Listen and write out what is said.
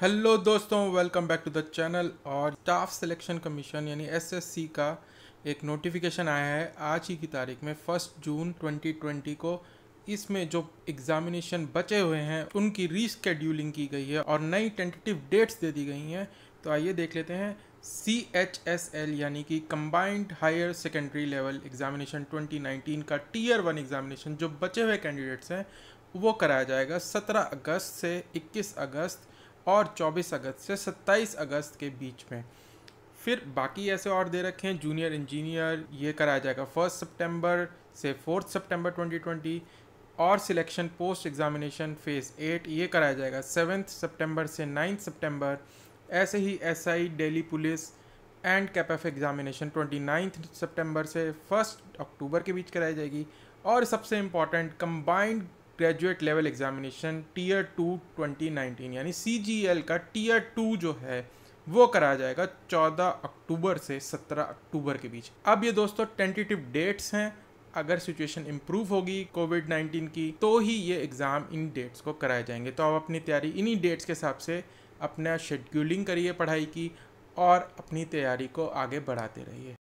hello दोस्तों welcome back to the channel और staff selection commission यानी एसएससी का एक नोटिफिकेशन आया है आज ही की तारीख में फर्स्ट जून 2020 को इसमें जो एग्ज़ामिनेशन बचे हुए हैं उनकी रीस्केड्यूलिंग की गई है और नई टेंटेटिव डेट्स दे दी गई हैं तो आइए देख लेते हैं सी एच एस एल यानी कि combined higher secondary level examination 2019 का टीयर वन एग्ज़ामिनेशन जो बचे हुए कैंडिडेट्स हैं वो कराया जाएगा 17 अगस्त से 21 अगस्त और 24 अगस्त से 27 अगस्त के बीच में फिर बाकी ऐसे और दे रखे हैं जूनियर इंजीनियर ये कराया जाएगा फर्स्ट सितंबर से फोर्थ सितंबर 2020 और selection post examination phase eight ये कराया जाएगा सेवन्थ सितंबर से नाइन्थ सितंबर ऐसे ही SI Delhi police and F examination twenty ninth से फर्स्ट अक्टूबर के बीच कराई जाएगी और सबसे important combined graduate level examination tier two 2019 यानी सी e का टीयर टू जो है वो कराया जाएगा 14 अक्टूबर से 17 अक्टूबर के बीच अब ये दोस्तों टेंटेटिव डेट्स हैं अगर सिचुएशन इम्प्रूव होगी कोविड 19 की तो ही ये एग्ज़ाम इन डेट्स को कराए जाएंगे तो आप अपनी तैयारी इन्हीं डेट्स के हिसाब से अपना शेड्यूलिंग करिए पढ़ाई की और अपनी तैयारी को आगे बढ़ाते रहिए